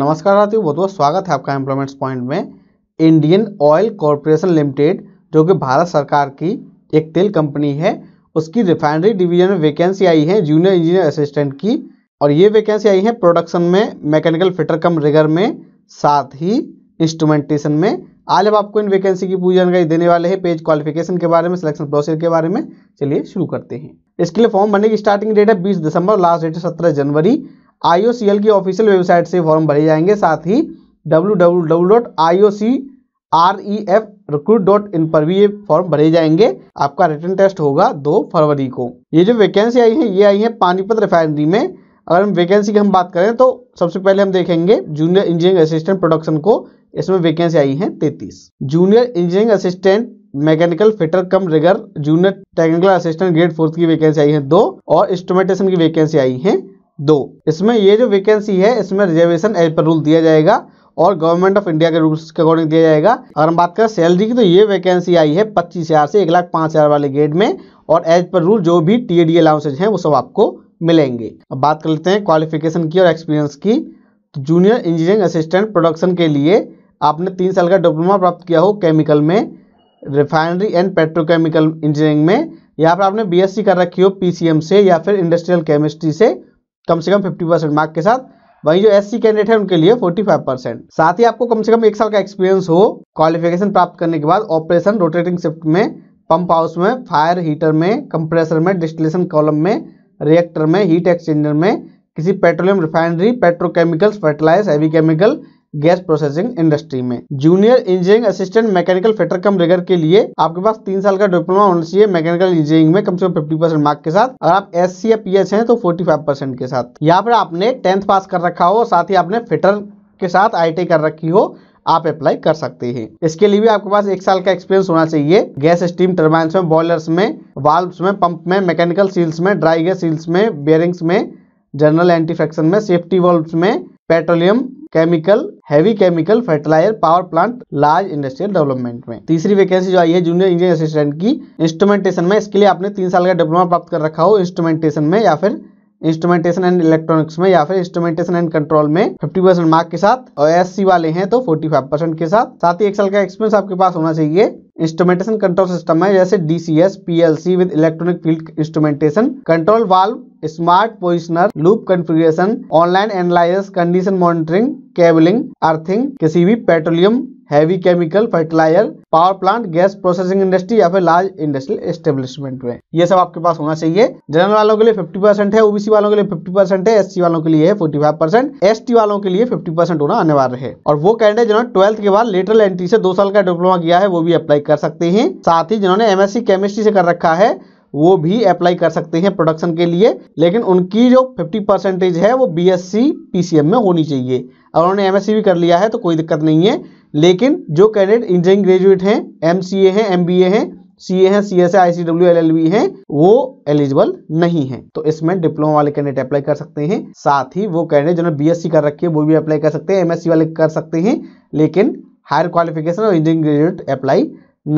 नमस्कार साथियों बहुत बहुत स्वागत है आपका एम्प्लॉयमेंट्स पॉइंट में इंडियन ऑयल कॉरपोरेशन लिमिटेड जो कि भारत सरकार की एक तेल कंपनी है उसकी रिफाइनरी डिवीजन में वैकेंसी आई है जूनियर इंजीनियर असिस्टेंट की और ये वैकेंसी आई है प्रोडक्शन में मैकेनिकल फिटर कम रिगर में साथ ही इंस्ट्रूमेंटेशन में आज अब आपको इन वैकेंसी की पूरी जानकारी देने वाले हैं पेज क्वालिफिकेशन के बारे में सिलेक्शन प्रोसेस के बारे में चलिए शुरू करते हैं इसके लिए फॉर्म भरने की स्टार्टिंग डेट है बीस दिसंबर लास्ट डेट है सत्रह जनवरी आई की ऑफिशियल वेबसाइट से फॉर्म भरे जाएंगे साथ ही डब्ल्यू डब्ल्यू डब्ल्यू डॉट पर भी ये फॉर्म भरे जाएंगे आपका रिटर्न टेस्ट होगा दो फरवरी को ये जो वैकेंसी आई है ये आई है पानीपत रिफाइनरी में अगर हम वैकेंसी की हम बात करें तो सबसे पहले हम देखेंगे जूनियर इंजीनियरिंग असिस्टेंट प्रोडक्शन को इसमें वैकेंसी आई है तैतीस junior engineering assistant mechanical fitter cum rigger junior technical assistant grade fourth की वैकेंसी आई है दो और इंस्ट्रोमेटेशन की वैकेंसी आई है दो इसमें ये जो वैकेंसी है इसमें रिजर्वेशन एज पर रूल दिया जाएगा और गवर्नमेंट ऑफ इंडिया के रूल्स के अकॉर्डिंग दिया जाएगा अगर हम बात करें सैलरी की तो ये वैकेंसी आई है पच्चीस हज़ार से एक लाख पांच हज़ार वाले ग्रेड में और एज पर रूल जो भी टी एडी अलाउंसेज हैं वो सब आपको मिलेंगे अब बात कर लेते हैं क्वालिफिकेशन की और एक्सपीरियंस की तो जूनियर इंजीनियरिंग असिस्टेंट प्रोडक्शन के लिए आपने तीन साल का डिप्लोमा प्राप्त किया हो केमिकल में रिफाइनरी एंड पेट्रोकेमिकल इंजीनियरिंग में या फिर आपने बीएससी कर रखी हो पीसीएम से या फिर इंडस्ट्रियल केमिस्ट्री से कम से कम फिफ्टी परसेंट मार्क के साथ वहीं जो एस कैंडिडेट है उनके लिए 45 परसेंट साथ ही आपको कम से कम एक साल का एक्सपीरियंस हो क्वालिफिकेशन प्राप्त करने के बाद ऑपरेशन रोटेटिंग शिफ्ट में पंप हाउस में फायर हीटर में कंप्रेसर में डिस्टिलेशन कॉलम में रिएक्टर में हीट एक्सचेंजर में किसी petroleum refinery petrochemicals fertilise heavy chemical gas processing industry में junior engineering assistant mechanical fitter cum rigger के लिए आपके पास तीन साल का डिप्लोमा होना चाहिए मैकेनिकल इंजीनियरिंग में कम से कम फिफ्टी परसेंट मार्क के साथ अगर आप एस या पी है तो फोर्टी फाइव परसेंट के साथ यहाँ पर आपने टेंथ पास कर रखा हो साथ ही आपने फिटर के साथ आई कर रखी हो आप अप्लाई कर सकते हैं इसके लिए भी आपके पास एक साल का एक्सपीरियंस होना चाहिए गैस स्टीम टर्बाइन में बॉयलर्स में वाल्व्स में पंप में मैकेनिकल सील्स में ड्राई गैस सील्स में बेयरिंग्स में जनरल एंटीफेक्शन में सेफ्टी वॉल्व में petroleum chemical heavy chemical fertiliser power plant large industrial development में तीसरी वैकेंसी जो आई है जूनियर इंजीनियर असिस्टेंट की इंस्ट्रूमेंटेशन में इसके लिए आपने तीन साल का डिप्लोमा प्राप्त कर रखा हो इंस्ट्रूमेंटेशन में या फिर इंस्ट्रूमेंटेशन एंड इलेक्ट्रॉनिक्स में या फिर इंस्ट्रूमेंटेशन एंड कंट्रोल में 50 परसेंट मार्क के साथ और एस वाले हैं तो 45 परसेंट के साथ साथ ही एक साल का एक्सपीरियंस आपके पास होना चाहिए इंस्ट्रूमेंटेशन कंट्रोल सिस्टम है जैसे DCS PLC with electronic field instrumentation control valve smart positioner loop configuration online analyse condition monitoring cabling earthing किसी भी petroleum heavy chemical fertiliser power plant gas processing industry या फिर large industrial establishment में ये सब आपके पास होना चाहिए जनरल वालों के लिए 50 परसेंट है ओबीसी वालों के लिए 50 परसेंट है एससी वालों के लिए फोर्टी 45 परसेंट एस वालों के लिए 50 परसेंट होना अनिवार्य है और वो कैंडिडेट जिन्होंने ट्वेल्थ के बाद लेटरल एंट्री से दो साल का डिप्लोमा किया है वो भी अप्लाई कर सकते हैं साथ ही जिन्होंने एमएससी केमिस्ट्री से कर रखा है वो भी अप्लाई कर सकते हैं प्रोडक्शन के लिए लेकिन उनकी जो 50 परसेंटेज है वो बी एस में होनी चाहिए और उन्होंने एम भी कर लिया है तो कोई दिक्कत नहीं है लेकिन जो कैंडिडेट इंजीनियरिंग ग्रेजुएट हैं एम हैं एम हैं सी ए हैं C S I C W L L B हैं वो एलिजिबल नहीं है तो इसमें डिप्लोमा वाले कैंडिडेट अप्लाई कर सकते हैं साथ ही वो कैंडिडेट जिन्होंने बीएससी कर रखी है वो भी अप्लाई कर सकते हैं एमएससी वाले कर सकते हैं लेकिन हायर क्वालिफिकेशन और इंजीनियरिंग ग्रेजुएट अप्लाई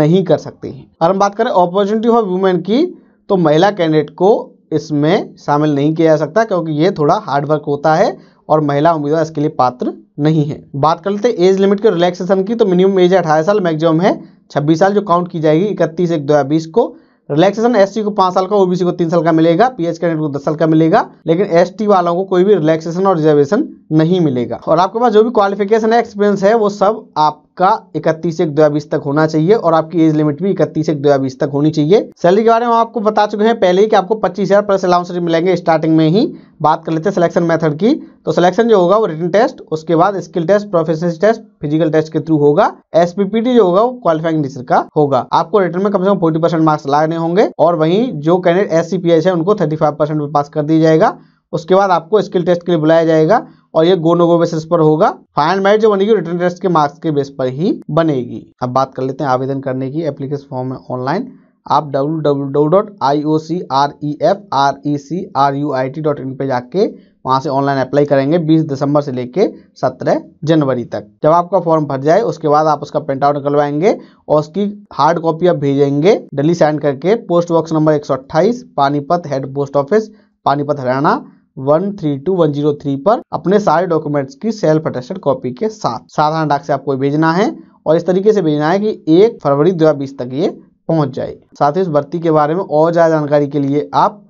नहीं कर सकते हैं और हम बात करें अपॉर्चुनिटी फॉर वुमेन की तो महिला कैंडिडेट को इसमें शामिल नहीं किया जा सकता क्योंकि ये थोड़ा हार्डवर्क होता है और महिला उम्मीदवार इसके लिए पात्र नहीं है बात कर लेते हैं एज लिमिट के रिलैक्सेशन की तो मिनिमम एज अठारह साल मैक्सिमम है छब्बीस साल जो काउंट की जाएगी इकतीस एक दो को रिलैक्सेशन एससी को पांच साल का ओबीसी को तीन साल का मिलेगा पीएच कैंडिडेट को दस साल का मिलेगा लेकिन एसटी वालों को कोई भी रिलैक्सेशन और रिजर्वेशन नहीं मिलेगा और आपके पास जो भी क्वालिफिकेशन है एक्सपीरियंस है वो सब आप आपका इकतीस एक दो तक होना चाहिए और आपकी एज लिमिट भी इकतीस एक दो तक होनी चाहिए सैलरी के बारे में आपको बता चुके हैं पहले ही कि आपको पच्चीस हज़ार प्लस अलाउंस मिलेंगे स्टार्टिंग में ही बात कर लेते हैं सिलेक्शन मेथड की तो सिलेक्शन जो होगा वो रिटर्न टेस्ट उसके बाद skill test professional test physical test के थ्रू होगा एसपीपीटी जो होगा वो क्वालिफाइंग टीचर का होगा आपको रिटर्न में कम से कम फोर्टी परसेंट मार्क्स लाने होंगे और वहीं जो कैंडिडेट एस है उनको थर्टी फाइव परसेंट पास कर दिया जाएगा उसके बाद आपको स्किल टेस्ट के लिए बुलाया जाएगा और ये गोनो गो बेसिस पर होगा फाइनल मेरिट जो बनेगी रिटर्न टेस्ट के मार्क्स के बेस पर ही बनेगी अब बात कर लेते हैं आवेदन करने की एप्लीकेशन फॉर्म है ऑनलाइन आप W W W dot I O C R E F R E C R U I T dot in पर जाके वहाँ से ऑनलाइन अप्लाई करेंगे 20 दिसंबर से लेके 17 जनवरी तक जब आपका फॉर्म भर जाए उसके बाद आप उसका प्रिंट आउट निकलवाएंगे और उसकी हार्ड कॉपी आप भेजेंगे दिल्ली सेंड करके post box number 128 Panipat head post office Panipat Haryana one three two one zero three पर अपने सारे डॉक्यूमेंट्स की सेल्फ अटेस्टेड कॉपी के साथ साधारण डाक से आपको भेजना है और इस तरीके से भेजना है कि एक फरवरी 2020 तक ये पहुंच जाए साथ ही इस भर्ती के बारे में और ज़्यादा जानकारी के लिए आप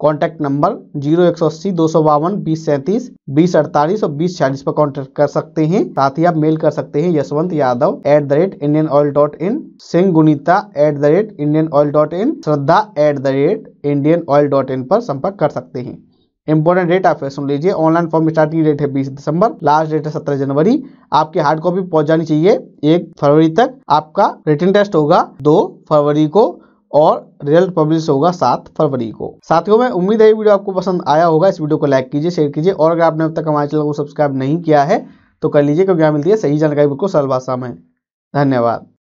कॉन्टैक्ट नंबर जीरो एक सौ अस्सी दो सौ बावन बीस सैंतीस बीस अड़तालीस और बीस छियालीस पर कॉन्टैक्ट कर सकते हैं साथ ही आप मेल कर सकते हैं Yashwant Yadav at the rate Indian oil dot in Singh Gunita at the rate Indian oil dot in Shraddha at the rate Indian oil dot in पर संपर्क कर सकते हैं इंपॉर्टेंट डेट आप सुन लीजिए ऑनलाइन फॉर्म स्टार्टिंग डेट है बीस दिसंबर लास्ट डेट है सत्रह जनवरी आपकी हार्ड कॉपी पहुंच जानी चाहिए एक फरवरी तक आपका रिटर्न टेस्ट होगा दो फरवरी को और रिजल्ट पब्लिश होगा सात फरवरी को साथियों में उम्मीद है वीडियो आपको पसंद आया होगा इस वीडियो को लाइक कीजिए शेयर कीजिए और अगर आपने अब तक हमारे चैनल को सब्सक्राइब नहीं किया है तो कर लीजिए क्योंकि यहाँ मिलती है सही जानकारी बिल्कुल सरल भाषा में धन्यवाद